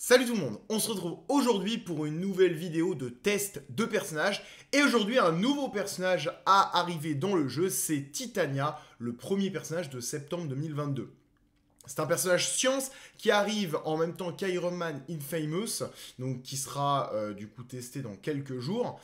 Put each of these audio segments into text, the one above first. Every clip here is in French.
Salut tout le monde, on se retrouve aujourd'hui pour une nouvelle vidéo de test de personnages et aujourd'hui un nouveau personnage a arrivé dans le jeu, c'est Titania, le premier personnage de septembre 2022. C'est un personnage science qui arrive en même temps qu'Iron Man Infamous, donc qui sera euh, du coup testé dans quelques jours.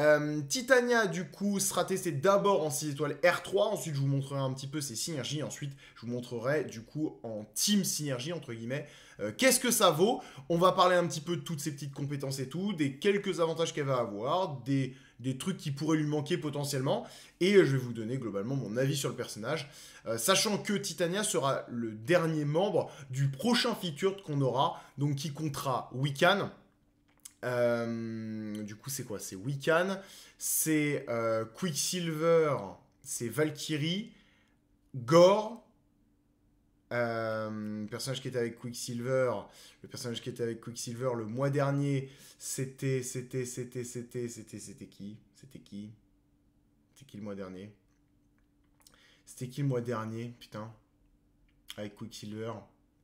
Euh, Titania, du coup, sera testé d'abord en 6 étoiles R3. Ensuite, je vous montrerai un petit peu ses synergies. Ensuite, je vous montrerai, du coup, en team synergie, entre guillemets, euh, qu'est-ce que ça vaut On va parler un petit peu de toutes ces petites compétences et tout, des quelques avantages qu'elle va avoir, des, trucs qui pourraient lui manquer potentiellement, et je vais vous donner globalement mon avis sur le personnage, euh, sachant que Titania sera le dernier membre du prochain feature qu'on aura, donc qui comptera Wiccan. Euh, du coup, c'est quoi C'est Wiccan, c'est Quicksilver, c'est Valkyrie, Gore, euh, personnage qui était avec Quicksilver, le personnage qui était avec Quicksilver le mois dernier, c'était, c'était, c'était, c'était, c'était, c'était qui C'était qui C'était qui le mois dernier C'était qui le mois dernier Putain. Avec Quicksilver.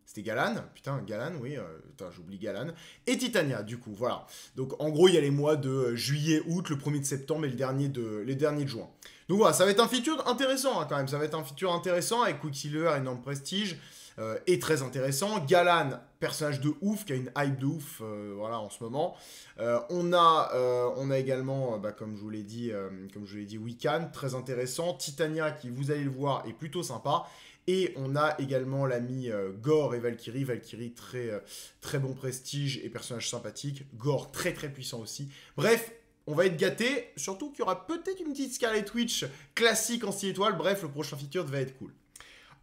C'était Galan, putain, Galan, oui, euh, j'oublie Galan. Et Titania, du coup, voilà. Donc, en gros, il y a les mois de euh, juillet, août, le 1er de septembre et le dernier de, les derniers de juin. Donc voilà, ça va être un feature intéressant hein, quand même. Ça va être un feature intéressant avec Quicksilver, énorme prestige. Euh, et très intéressant. Galan, personnage de ouf, qui a une hype de ouf euh, voilà, en ce moment. Euh, on, a, on a également, bah, comme je vous l'ai dit, comme je l'ai dit, Wiccan, très intéressant. Titania, qui vous allez le voir, est plutôt sympa. Et on a également l'ami Gore et Valkyrie. Valkyrie, très, très bon prestige et personnage sympathique. Gore, très très puissant aussi. Bref, on va être gâté. Surtout qu'il y aura peut-être une petite Scarlet Witch classique en 6 étoiles. Bref, le prochain feature va être cool.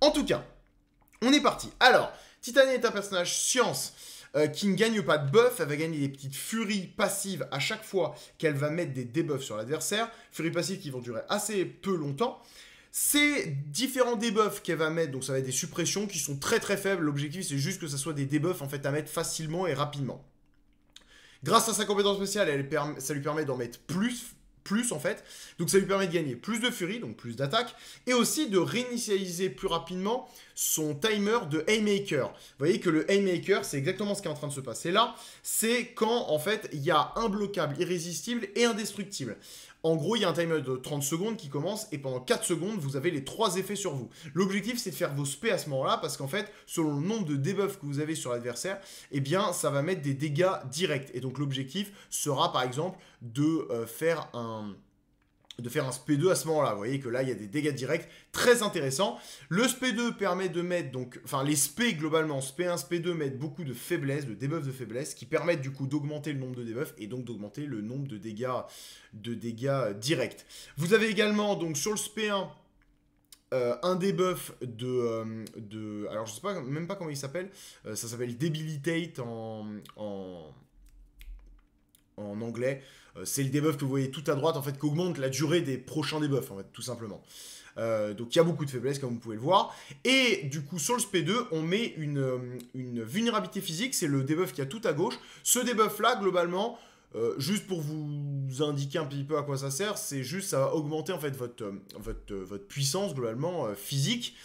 En tout cas, on est parti. Alors, Titania est un personnage science euh, qui ne gagne pas de buff. Elle va gagner des petites furies passives à chaque fois qu'elle va mettre des debuffs sur l'adversaire. Furies passives qui vont durer assez peu longtemps. Ces différents debuffs qu'elle va mettre, donc ça va être des suppressions qui sont très très faibles. L'objectif c'est juste que ça soit des debuffs en fait à mettre facilement et rapidement. Grâce à sa compétence spéciale, elle ça lui permet d'en mettre plus, plus en fait. Donc ça lui permet de gagner plus de furie, donc plus d'attaque, et aussi de réinitialiser plus rapidement son timer de Haymaker. Vous voyez que le Haymaker, c'est exactement ce qui est en train de se passer là. C'est quand en fait il y a un bloquable, irrésistible et indestructible. En gros, il y a un timer de 30 secondes qui commence et pendant 4 secondes, vous avez les 3 effets sur vous. L'objectif, c'est de faire vos spés à ce moment-là parce qu'en fait, selon le nombre de debuffs que vous avez sur l'adversaire, eh bien, ça va mettre des dégâts directs. Et donc, l'objectif sera par exemple de euh, faire un de faire un SP2 à ce moment-là. Vous voyez que là, il y a des dégâts directs très intéressants. Le SP2 permet de mettre donc... Enfin, les SP, globalement, SP1, SP2 mettent beaucoup de faiblesses, de debuffs de faiblesse, qui permettent du coup d'augmenter le nombre de debuffs et donc d'augmenter le nombre de dégâts, de dégâts euh, directs. Vous avez également, donc, sur le SP1... Euh, un debuff euh, de, Alors je sais pas, même pas comment il s'appelle. ça s'appelle Debilitate en, en, en anglais. Euh, c'est le debuff que vous voyez tout à droite, en fait, augmente la durée des prochains debuffs, en fait, tout simplement. Euh, donc il y a beaucoup de faiblesses comme vous pouvez le voir. Et du coup sur le SP2 on met euh, une, vulnérabilité physique, c'est le debuff qui a tout à gauche. Ce debuff là globalement, juste pour vous indiquer un petit peu à quoi ça sert, c'est juste ça va augmenter en fait votre, votre, votre puissance globalement physique.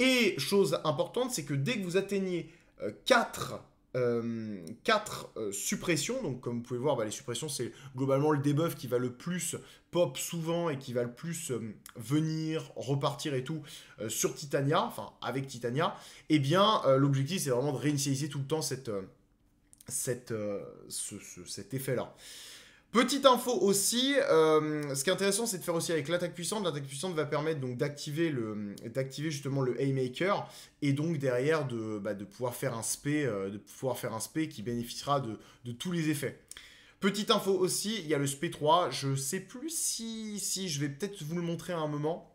Et chose importante c'est que dès que vous atteignez 4 4 euh, euh, suppressions. Donc, comme vous pouvez voir, bah, les suppressions, c'est globalement le debuff qui va le plus pop souvent et qui va le plus euh, venir, repartir et tout sur Titania, enfin avec Titania. et eh bien, l'objectif, c'est vraiment de réinitialiser tout le temps cet effet-là. Petite info aussi, euh, ce qui est intéressant c'est de faire aussi avec l'attaque puissante. L'attaque puissante va permettre donc d'activer le d'activer justement le haymaker et donc derrière de, bah, pouvoir faire un spé, euh, de pouvoir faire qui bénéficiera de, tous les effets. Petite info aussi, il y a le sp 3, je sais plus si, si je vais peut-être vous le montrer à un moment.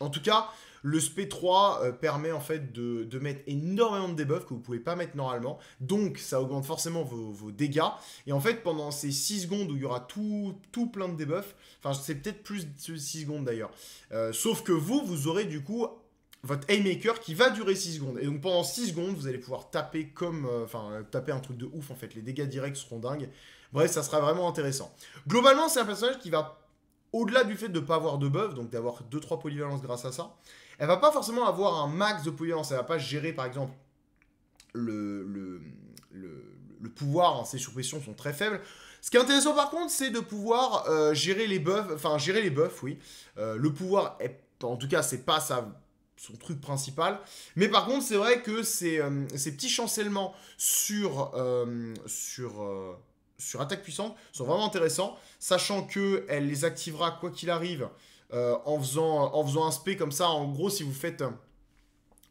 En tout cas, le SP3 euh, permet en fait de, mettre énormément de debuffs que vous pouvez pas mettre normalement. Donc ça augmente forcément vos, dégâts. Et en fait, pendant ces 6 secondes où il y aura tout, plein de debuffs, enfin c'est peut-être plus de 6 secondes d'ailleurs. Euh, sauf que vous, vous aurez du coup votre maker qui va durer 6 secondes. Et donc pendant 6 secondes, vous allez pouvoir taper comme... Euh, enfin, taper un truc de ouf en fait. Les dégâts directs seront dingues. Bref, ça sera vraiment intéressant. Globalement, c'est un personnage qui va au-delà du fait de ne pas avoir de buff, donc d'avoir 2-3 polyvalences grâce à ça, elle va pas forcément avoir un max de puissance, elle va pas gérer par exemple le, le, pouvoir, hein, ses surpressions sont très faibles. Ce qui est intéressant par contre, c'est de pouvoir euh, gérer les buffs, enfin gérer les buffs, oui. Euh, le pouvoir, est, en tout cas, c'est pas son truc principal. Mais par contre, c'est vrai que ces, euh, ces petits chancellements sur... sur sur attaque puissante sont vraiment intéressants, sachant que elle les activera quoi qu'il arrive euh, en, faisant, en faisant un spé comme ça. En gros, si vous faites... Euh,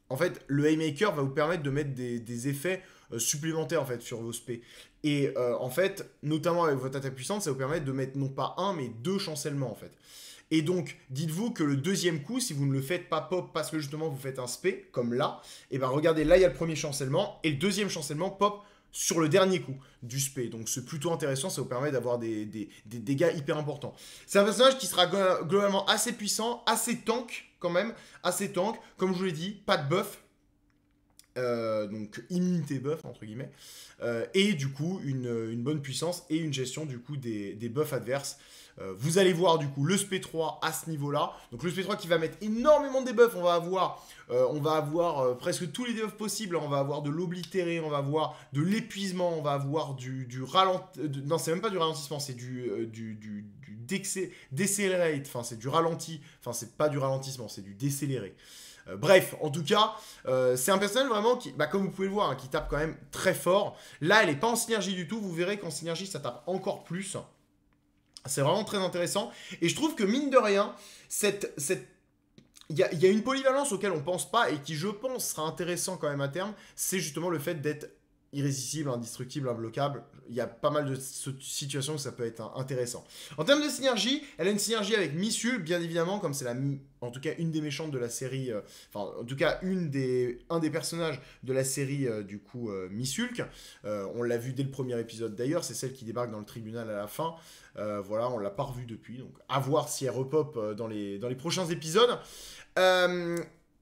en fait, le Haymaker va vous permettre de mettre des, effets euh, supplémentaires en fait sur vos spés. Et en fait, notamment avec votre attaque puissante, ça vous permet de mettre non pas un mais deux chancellements en fait. Et donc, dites-vous que le deuxième coup, si vous ne le faites pas pop parce que justement vous faites un spé, comme là, et eh ben regardez, là il y a le premier chancellement, et le deuxième chancellement pop sur le dernier coup du spé. Donc c'est plutôt intéressant, ça vous permet d'avoir des, dégâts hyper importants. C'est un personnage qui sera globalement assez puissant, assez tank quand même, assez tank. Comme je vous l'ai dit, pas de buff, euh, donc immunité buff entre guillemets, euh, et du coup une, bonne puissance et une gestion du coup des, buffs adverses. Euh, vous allez voir du coup le SP3 à ce niveau-là. Donc le SP3 qui va mettre énormément de debuffs, on va avoir, on va avoir presque tous les debuffs possibles, on va avoir de l'oblitéré, on va avoir de l'épuisement, on va avoir du, ralentissement, non c'est même pas du ralentissement, c'est du, du, enfin c'est du ralenti, enfin c'est pas du ralentissement, c'est du décéléré. Euh, bref, en tout cas, euh, c'est un personnage vraiment qui, bah, comme vous pouvez le voir, hein, qui tape quand même très fort. Là, elle n'est pas en synergie du tout. Vous verrez qu'en synergie, ça tape encore plus. C'est vraiment très intéressant. Et je trouve que, mine de rien, il y, a, il y, a une polyvalence auquel on pense pas et qui, je pense, sera intéressant quand même à terme, c'est justement le fait d'être irrésistible, indestructible, imbloquable. Il y a pas mal de situations où ça peut être intéressant. En termes de synergie, elle a une synergie avec Missu, bien évidemment, comme c'est la, en tout cas une des méchantes de la série, euh, enfin en tout cas une des, un des personnages de la série euh, du coup euh, Missulk. on l'a vu dès le premier épisode d'ailleurs, c'est celle qui débarque dans le tribunal à la fin. voilà, on l'a pas revue depuis, donc à voir si elle repop dans les, dans les prochains épisodes.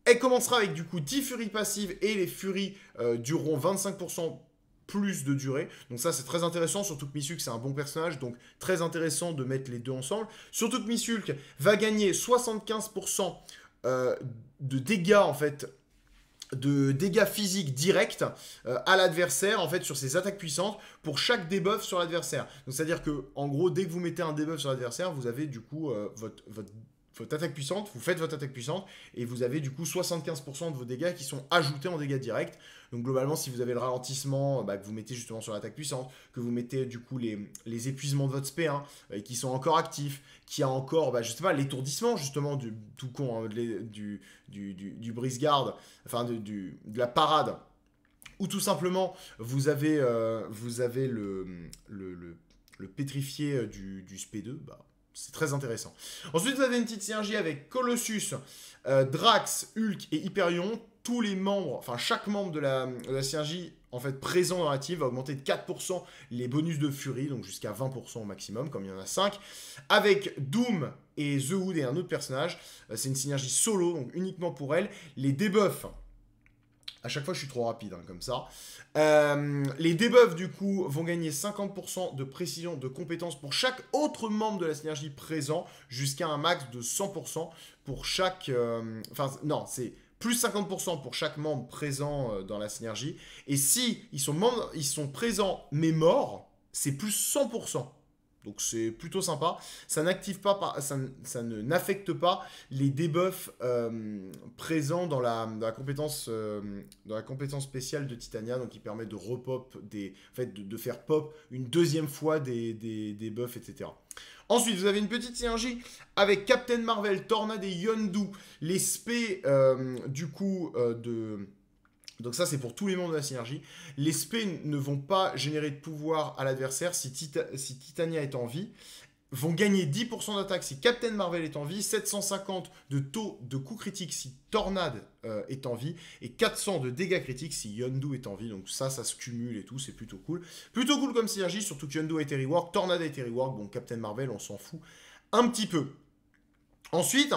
Elle commencera avec du coup 10 furies passives et les furies euh, dureront 25% plus de durée. Donc ça c'est très intéressant, surtout que Missulk c'est un bon personnage, donc très intéressant de mettre les deux ensemble. Surtout que Missulk va gagner 75% euh, de dégâts en fait de dégâts physiques directs euh, à l'adversaire en fait sur ses attaques puissantes pour chaque debuff sur l'adversaire. Donc c'est à dire que en gros dès que vous mettez un debuff sur l'adversaire vous avez du coup votre, votre votre attaque puissante, vous faites votre attaque puissante, et vous avez du coup 75% de vos dégâts qui sont ajoutés en dégâts directs. Donc globalement, si vous avez le ralentissement, euh, bah, que vous mettez justement sur l'attaque puissante, que vous mettez du coup les, les épuisements de votre SP1, hein, et euh, qui sont encore actifs, qui a encore, bah, je sais pas, l'étourdissement justement du tout con, hein, du, du, du, brise-garde, enfin de, du, la parade, ou tout simplement, vous avez, euh, vous avez le, le, le, pétrifié du, du SP2, bah c'est très intéressant. Ensuite, vous avez une petite synergie avec Colossus, euh, Drax, Hulk et Hyperion. Tous les membres, enfin chaque membre de la, synergie en fait présent dans la va augmenter de 4% les bonus de Fury, donc jusqu'à 20% au maximum, comme il y en a 5. Avec Doom et The Hood et un autre personnage, euh, c'est une synergie solo, donc uniquement pour elle. Les debuffs à chaque fois, je suis trop rapide, hein, comme ça. Euh, les debuffs, du coup, vont gagner 50% de précision de compétence pour chaque autre membre de la synergie présent, jusqu'à un max de 100% pour chaque... Euh, enfin, non, c'est plus 50% pour chaque membre présent euh, dans la synergie. Et si ils sont, membres, ils sont présents mais morts, c'est plus 100%. Donc c'est plutôt sympa. Ça n'active pas, ça, ça ne n'affecte pas les debuffs euh, présents dans la, compétence euh, dans la compétence spéciale de Titania, donc il permet de repop des, en fait, de, faire pop une deuxième fois des, des, buffs, etc. Ensuite, vous avez une petite synergie avec Captain Marvel, Tornade et Yondu, les spé euh, du coup de donc ça, c'est pour tous les membres de la synergie. Les spés ne vont pas générer de pouvoir à l'adversaire si, Titania est en vie. Vont gagner 10% d'attaque si Captain Marvel est en vie, 750 de taux de coup critique si Tornade euh, est en vie, et 400 de dégâts critiques si Yondu est en vie. Donc ça, ça se cumule et tout, c'est plutôt cool. Plutôt cool comme synergie, surtout que Yondu a été rework, Tornade a été rework, bon, Captain Marvel, on s'en fout un petit peu. Ensuite,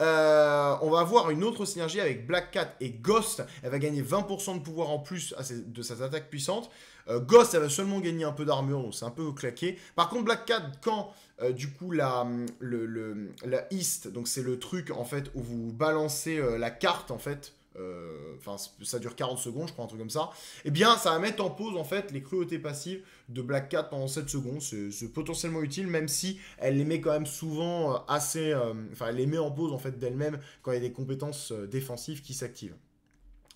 euh, on va avoir une autre synergie avec Black Cat et Ghost. Elle va gagner 20% de pouvoir en plus à ses, de sa attaque puissante. Euh, Ghost, elle va seulement gagner un peu d'armure, donc c'est un peu claqué. Par contre, Black Cat, quand euh, du coup la, le, la East, donc c'est le truc en fait où vous balancez la carte en fait euh, enfin ça dure 40 secondes, je crois, un truc comme ça, Et eh bien ça va mettre en pause en fait les cruautés passives de Black 4 pendant 7 secondes, c'est potentiellement utile, même si elle les met quand même souvent euh, assez, euh, enfin elle les met en pause en fait d'elle-même quand il y a des compétences défensives qui s'activent.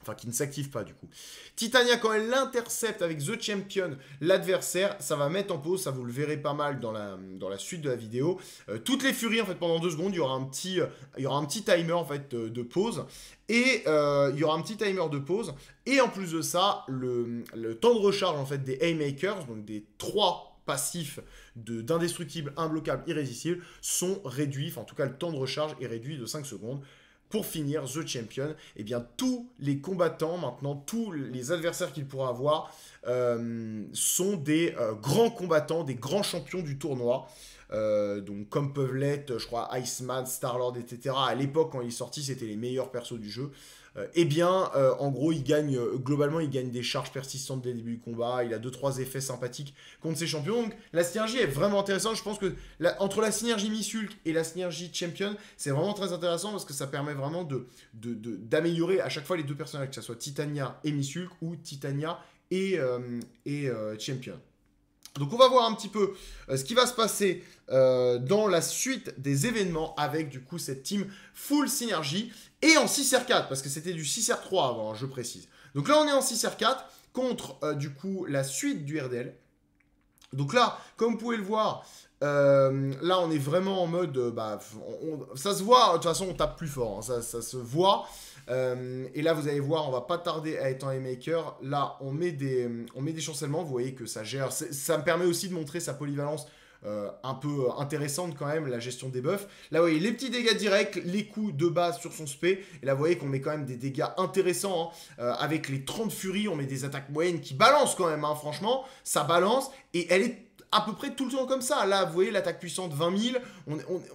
Enfin, qui ne s'active pas du coup. Titania, quand elle intercepte avec The Champion, l'adversaire, ça va mettre en pause, ça vous le verrez pas mal dans la, dans la suite de la vidéo. Euh, toutes les furies, en fait, pendant deux secondes, il y aura un petit, euh, il y aura un petit timer en fait euh, de, pause. Et il y aura un petit timer de pause. Et en plus de ça, le, le temps de recharge en fait des Haymakers, donc des trois passifs d'indestructible, imbloquable, irrésistible, sont réduits, enfin en tout cas le temps de recharge est réduit de 5 secondes pour finir The Champion, eh bien tous les combattants maintenant, tous les adversaires qu'il pourra avoir euh, sont des euh, grands combattants, des grands champions du tournoi. Euh, donc comme peuvent l'être, je crois, Iceman, Star-Lord, etc. À l'époque, quand il est sorti, c'était les meilleurs persos du jeu. Euh, eh bien, euh, en gros, il gagne, euh, globalement, il gagne des charges persistantes dès le début du combat, il a 2-3 effets sympathiques contre ses champions, donc la synergie est vraiment intéressante, je pense que entre la synergie Missulk et la synergie Champion, c'est vraiment très intéressant parce que ça permet vraiment de, d'améliorer à chaque fois les deux personnages, que ce soit Titania et Missulk ou Titania et, Champion. Donc on va voir un petit peu euh, ce qui va se passer euh, dans la suite des événements avec du coup cette team full synergie et en 6R4 parce que c'était du 6R3 avant, hein, je précise. Donc là on est en 6R4 contre euh, du coup la suite du RDL donc là, comme vous pouvez le voir, euh, là, on est vraiment en mode, euh, bah, ça se voit, de toute façon, on tape plus fort, hein, ça, se voit. Euh, et là, vous allez voir, on va pas tarder à être en maker. Là, on met des, on met des chancellements, vous voyez que ça gère. Ça me permet aussi de montrer sa polyvalence euh, un peu intéressante quand même, la gestion des buffs. Là, vous voyez les petits dégâts directs, les coups de base sur son spé. Et là, vous voyez qu'on met quand même des dégâts intéressants. Hein. Euh, avec les 30 furies, on met des attaques moyennes qui balancent quand même, hein. franchement. Ça balance et elle est à peu près tout le temps comme ça. Là, vous voyez, l'attaque puissante 20 000,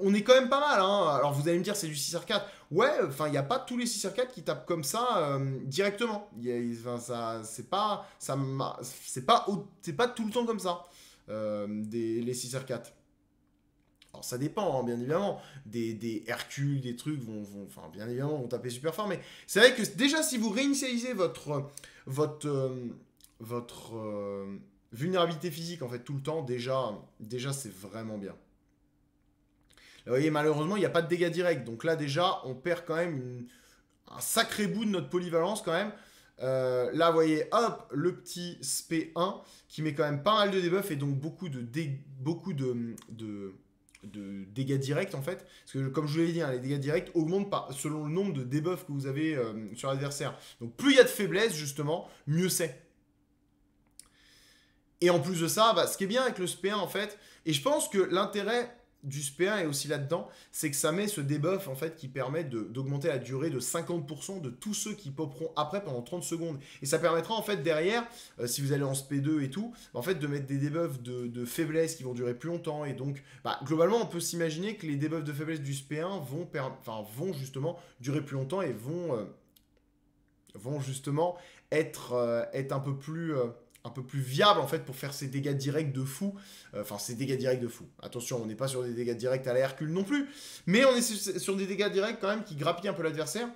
on, est quand même pas mal. Hein. Alors, vous allez me dire, c'est du 6 4 Ouais, enfin, il n'y a pas tous les 6 4 qui tapent comme ça euh, directement. ça, c'est pas, ça, c'est pas, c'est pas tout le temps comme ça. Euh, des, les 6R4. Alors ça dépend, hein, bien évidemment. Des, des, des trucs vont, enfin, bien évidemment, vont taper super fort. Mais c'est vrai que déjà, si vous réinitialisez votre, votre, euh, votre euh, vulnérabilité physique en fait tout le temps, déjà, déjà c'est vraiment bien. vous voyez, malheureusement, il n'y a pas de dégâts directs. Donc là, déjà, on perd quand même un sacré bout de notre polyvalence quand même. Euh, là, vous voyez, hop, le petit SP1 qui met quand même pas mal de debuffs et donc beaucoup de, beaucoup de, dégâts directs en fait. Parce que comme je vous l'ai dit, hein, les dégâts directs augmentent pas selon le nombre de debuffs que vous avez euh, sur l'adversaire. Donc plus il y a de faiblesse justement, mieux c'est. Et en plus de ça, bah, ce qui est bien avec le SP1 en fait, et je pense que l'intérêt du SP1 est aussi là-dedans, c'est que ça met ce debuff en fait qui permet d'augmenter la durée de 50% de tous ceux qui popperont après pendant 30 secondes. Et ça permettra en fait derrière, euh, si vous allez en SP2 et tout, en fait de mettre des debuffs de, faiblesse qui vont durer plus longtemps. Et donc bah, globalement on peut s'imaginer que les debuffs de faiblesse du SP1 vont, vont justement durer plus longtemps et vont, euh, vont justement être, euh, être un peu plus un peu plus viable en fait pour faire ses dégâts directs de fou. Euh, enfin, ses dégâts directs de fou. Attention, on n'est pas sur des dégâts directs à la Hercule non plus, mais on est sur des dégâts directs quand même qui grappillent un peu l'adversaire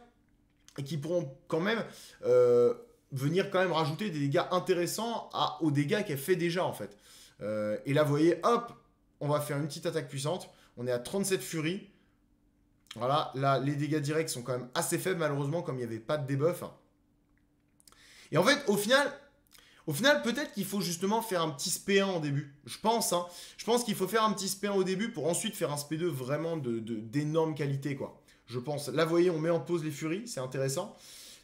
et qui pourront quand même euh, venir quand même rajouter des dégâts intéressants à, aux dégâts qu'elle fait déjà en fait. Euh, et là, vous voyez, hop, on va faire une petite attaque puissante. On est à 37 furies. Voilà, là, les dégâts directs sont quand même assez faibles, malheureusement, comme il n'y avait pas de debuff. Et en fait, au final, au final, peut-être qu'il faut justement faire un petit SP1 en début. Je pense, hein. Je pense qu'il faut faire un petit SP1 au début pour ensuite faire un SP2 vraiment d'énorme qualité, quoi. Je pense. Là, vous voyez, on met en pause les furies, c'est intéressant.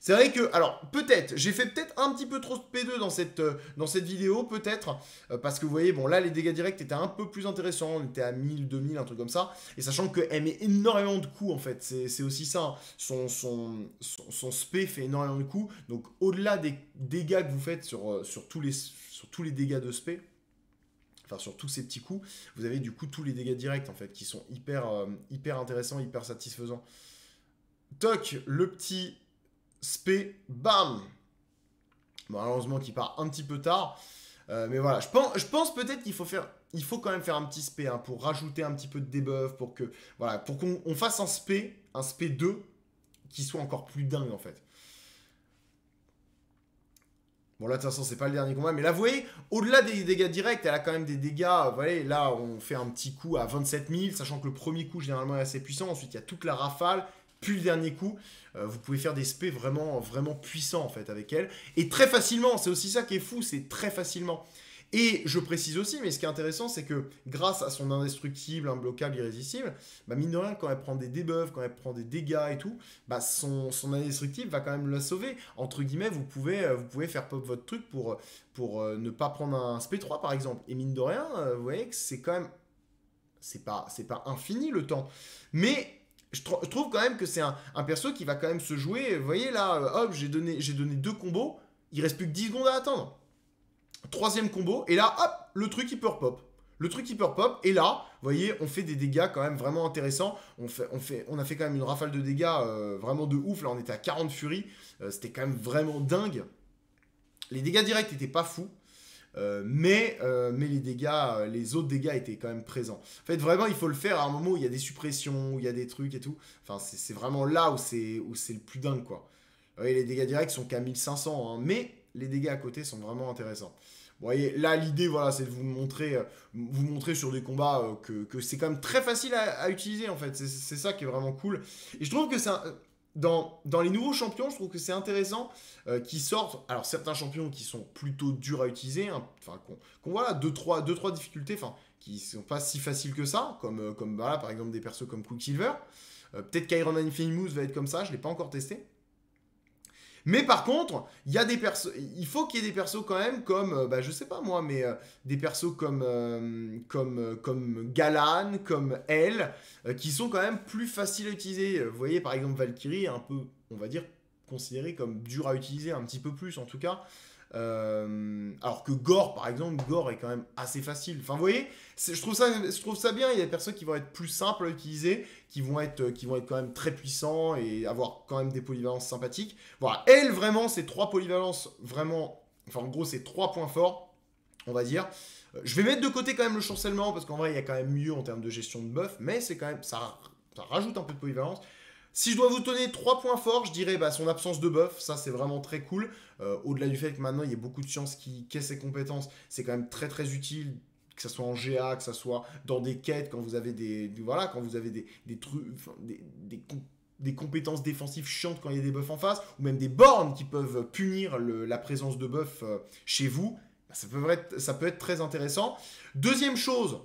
C'est vrai que, alors peut-être, j'ai fait peut-être un petit peu trop de P2 dans cette, euh, dans cette vidéo, peut-être, euh, parce que vous voyez, bon là les dégâts directs étaient un peu plus intéressants, on était à 1000, 2000, un truc comme ça, et sachant qu'elle met énormément de coups en fait, c'est aussi ça, hein. son, son, son, fait énormément de coups, donc au-delà des dégâts que vous faites sur, euh, tous, les, sur tous les dégâts de SP, enfin sur tous ces petits coups, vous avez du coup tous les dégâts directs en fait qui sont hyper, hyper intéressants, hyper satisfaisants. Toc, le petit spé, bam Malheureusement qui part un petit peu tard. Euh, mais voilà, je pense, je pense peut-être qu'il faut faire... Il faut quand même faire un petit spé hein, pour rajouter un petit peu de debuff, pour que voilà, pour qu'on fasse un spé, un spé 2 qui soit encore plus dingue en fait. Bon là de toute façon c'est pas le dernier combat, mais là vous voyez, au-delà des dégâts directs, elle a quand même des dégâts, vous voyez, là on fait un petit coup à 27 000, sachant que le premier coup généralement est assez puissant, ensuite il y a toute la rafale, puis le dernier coup, euh, vous pouvez faire des spés vraiment, vraiment puissants en fait avec elle. Et très facilement, c'est aussi ça qui est fou, c'est très facilement. Et je précise aussi, mais ce qui est intéressant, c'est que grâce à son indestructible, imbloquable, irrésistible, bah mine de rien, quand elle prend des debuffs, quand elle prend des dégâts et tout, bah son, son indestructible va quand même la sauver. Entre guillemets, vous pouvez, euh, vous pouvez faire pop votre truc pour, pour euh, ne pas prendre un SP3 par exemple. Et mine de rien, vous voyez que c'est quand même. C'est pas, c'est pas infini le temps. Mais je, trouve quand même que c'est un, perso qui va quand même se jouer. Vous voyez là, hop, j'ai donné, donné deux combos. Il reste plus que 10 secondes à attendre. Troisième combo, et là, hop, le truc hyper pop. Le truc hyper pop, et là, vous voyez, on fait des dégâts quand même vraiment intéressants. On, fait, on, fait, on a fait quand même une rafale de dégâts euh, vraiment de ouf. Là, on était à 40 furies. Euh, c'était quand même vraiment dingue. Les dégâts directs n'étaient pas fous. Euh, mais, euh, mais les dégâts, euh, les autres dégâts étaient quand même présents. En fait, vraiment, il faut le faire à un moment où il y a des suppressions, où il y a des trucs et tout. Enfin, c'est vraiment là où c'est le plus dingue, quoi. voyez les dégâts directs sont qu'à 1500, hein, mais les dégâts à côté sont vraiment intéressants. Vous voyez, là, l'idée, voilà, c'est de vous montrer, vous montrer sur des combats que, c'est quand même très facile à, utiliser, en fait. C'est ça qui est vraiment cool. Et je trouve que c'est un dans, les nouveaux champions, je trouve que c'est intéressant euh, qu'ils sortent. Alors, certains champions qui sont plutôt durs à utiliser, hein, enfin, qu'on voit là, 2-3 deux, trois, difficultés, enfin, qui ne sont pas si faciles que ça, comme, euh, comme voilà, bah par exemple des persos comme Quicksilver. Silver, euh, Peut-être qu'Iron Man va être comme ça, je ne l'ai pas encore testé. Mais par contre, il y a des persos, il faut qu'il y ait des persos quand même comme, euh, bah, je sais pas moi, mais euh, des persos comme, euh, comme, comme Galan, comme Elle, qui sont quand même plus faciles à utiliser. Vous voyez par exemple Valkyrie, un peu, on va dire, considérée comme dure à utiliser, un petit peu plus en tout cas. Euh, alors que Gore, par exemple, Gore est quand même assez facile. Enfin, vous voyez, je trouve, ça, je trouve ça bien. Il y a des personnes qui vont être plus simples à utiliser, qui vont être, qui vont être quand même très puissants et avoir quand même des polyvalences sympathiques. Voilà, elle, vraiment, ces trois polyvalences, vraiment, enfin, en gros, c'est trois points forts, on va dire. Euh, je vais mettre de côté quand même le chancellement, parce qu'en vrai, il y a quand même mieux en termes de gestion de buff, mais c'est quand même, ça, ça rajoute un peu de polyvalence. Si je dois vous donner trois points forts, je dirais bah, son absence de buff, ça c'est vraiment très cool. Euh, au-delà du fait que maintenant il y a beaucoup de sciences qui caissent ses compétences, c'est quand même très très utile que ce soit en GA, que ce soit dans des quêtes, quand vous avez des, voilà, quand vous avez des, trucs, des, des, compétences défensives chiantes quand il y a des buffs en face, ou même des bornes qui peuvent punir la présence de buffs euh, chez vous, bah, ça peut, être, ça peut être très intéressant. Deuxième chose,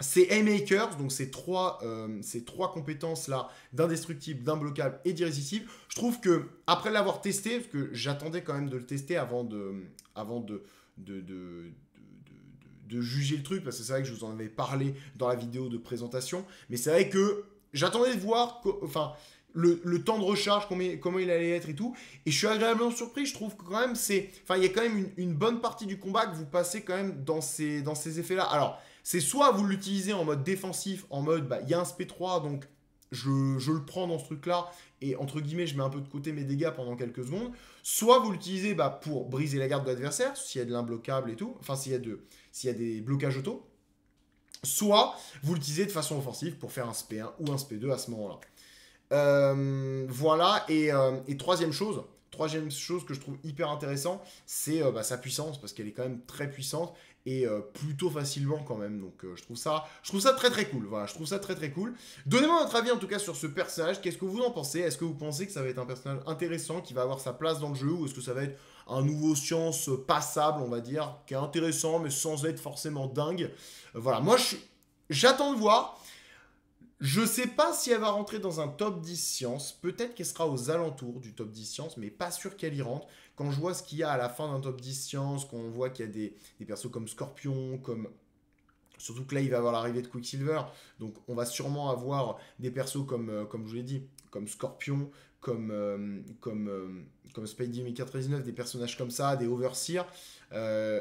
ces haymakers, donc ces trois, euh, trois compétences-là, d'indestructible, d'imbloquable et d'irrésistible, je trouve que, après l'avoir testé, parce que j'attendais quand même de le tester avant de, avant de, de, de, de, juger le truc, parce que c'est vrai que je vous en avais parlé dans la vidéo de présentation, mais c'est vrai que j'attendais de voir, enfin, le, temps de recharge, comment il allait être et tout. Et je suis agréablement surpris, je trouve que quand même c'est... Enfin, il y a quand même une, une, bonne partie du combat que vous passez quand même dans ces, dans ces effets-là. Alors, c'est soit vous l'utilisez en mode défensif, en mode bah, il y a un SP3, donc je, le prends dans ce truc-là et entre guillemets je mets un peu de côté mes dégâts pendant quelques secondes. Soit vous l'utilisez bah, pour briser la garde de l'adversaire, s'il y a de l'imbloquable et tout, enfin s'il y, a y a des blocages auto. Soit vous l'utilisez de façon offensive pour faire un SP1 ou un SP2 à ce moment-là. Euh, voilà, euh, et troisième chose, Troisième chose que je trouve hyper intéressant, c'est euh, bah, sa puissance, parce qu'elle est quand même très puissante et euh, plutôt facilement quand même. Donc euh, je trouve ça je trouve ça très très cool. Voilà, je trouve ça très très cool. Donnez-moi votre avis en tout cas sur ce personnage. Qu'est-ce que vous en pensez Est-ce que vous pensez que ça va être un personnage intéressant qui va avoir sa place dans le jeu ou est-ce que ça va être un nouveau science passable, on va dire, qui est intéressant mais sans être forcément dingue Voilà, moi j'attends de voir. Je sais pas si elle va rentrer dans un top 10 science. Peut-être qu'elle sera aux alentours du top 10 science, mais pas sûr qu'elle y rentre. Quand je vois ce qu'il y a à la fin d'un top 10 science, quand voit qu'il y a des, persos comme Scorpion, comme Surtout que là, il va avoir l'arrivée de Quicksilver. Donc, on va sûrement avoir des persos comme, euh, comme je vous l'ai dit, comme Scorpion, comme, comme euh, comme, euh, Spidey des personnages comme ça, des Overseer. Euh,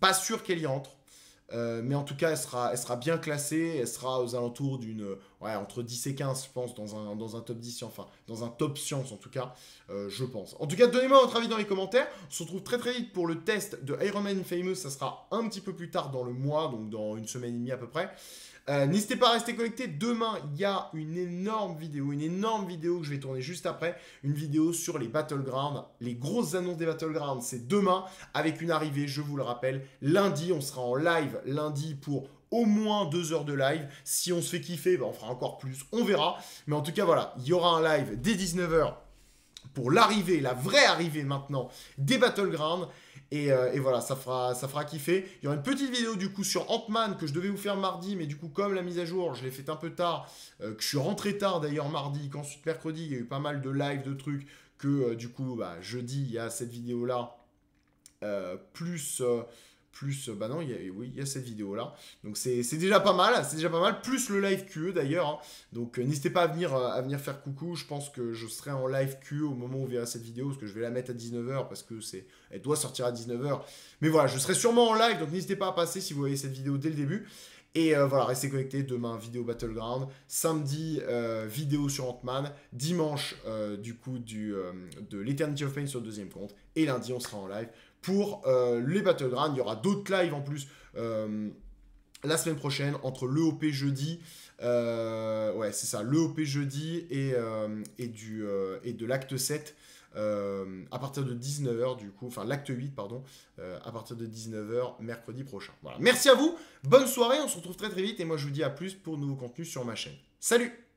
pas sûr qu'elle y rentre. Euh, mais en tout cas, elle sera, elle sera bien classée. Elle sera aux alentours d'une. Ouais, entre 10 et 15, je pense, dans un, dans un top 10 Enfin, dans un top science, en tout cas, euh, je pense. En tout cas, donnez-moi votre avis dans les commentaires. On se retrouve très très vite pour le test de Iron Man Famous. Ça sera un petit peu plus tard dans le mois, donc dans une semaine et demie à peu près. Euh, n'hésitez pas à rester connecté, Demain, il y a une énorme vidéo, une énorme vidéo que je vais tourner juste après. Une vidéo sur les Battlegrounds. Les grosses annonces des Battlegrounds, c'est demain avec une arrivée, je vous le rappelle. Lundi, on sera en live lundi pour au moins deux heures de live. Si on se fait kiffer, ben, on fera encore plus, on verra. Mais en tout cas, voilà, il y aura un live dès 19h pour l'arrivée, la vraie arrivée maintenant des Battlegrounds. Euh, et, voilà, ça fera, ça fera kiffer. Il y aura une petite vidéo du coup sur Ant-Man que je devais vous faire mardi, mais du coup, comme la mise à jour, je l'ai faite un peu tard, euh, que je suis rentré tard d'ailleurs mardi, qu'ensuite mercredi, il y a eu pas mal de live de trucs, que euh, du coup, bah, jeudi, il y a cette vidéo là, plus plus euh, bah non il y a, oui il cette vidéo là donc c'est déjà pas mal c'est déjà pas mal plus le live QE d'ailleurs hein. donc euh, n'hésitez pas à venir euh, à venir faire coucou je pense que je serai en live QE au moment où vous verrez cette vidéo parce que je vais la mettre à 19h parce que c'est elle doit sortir à 19h mais voilà je serai sûrement en live donc n'hésitez pas à passer si vous voyez cette vidéo dès le début et voilà, restez connectés. Demain, vidéo Battleground. Samedi, vidéo sur Ant-Man. Dimanche, du coup, du, de l'Eternity of Pain sur le deuxième compte. Et lundi, on sera en live pour euh, les Battlegrounds. Il y aura d'autres lives en plus euh, la semaine prochaine entre l'EOP jeudi. Euh, ouais, c'est ça, jeudi et, du, et de l'acte 7. à partir de 19h du coup, enfin l'acte 8 pardon, à partir de 19h mercredi prochain. Voilà. Merci à vous, bonne soirée, on se retrouve très très vite et moi je vous dis à plus pour nouveaux contenus sur ma chaîne. Salut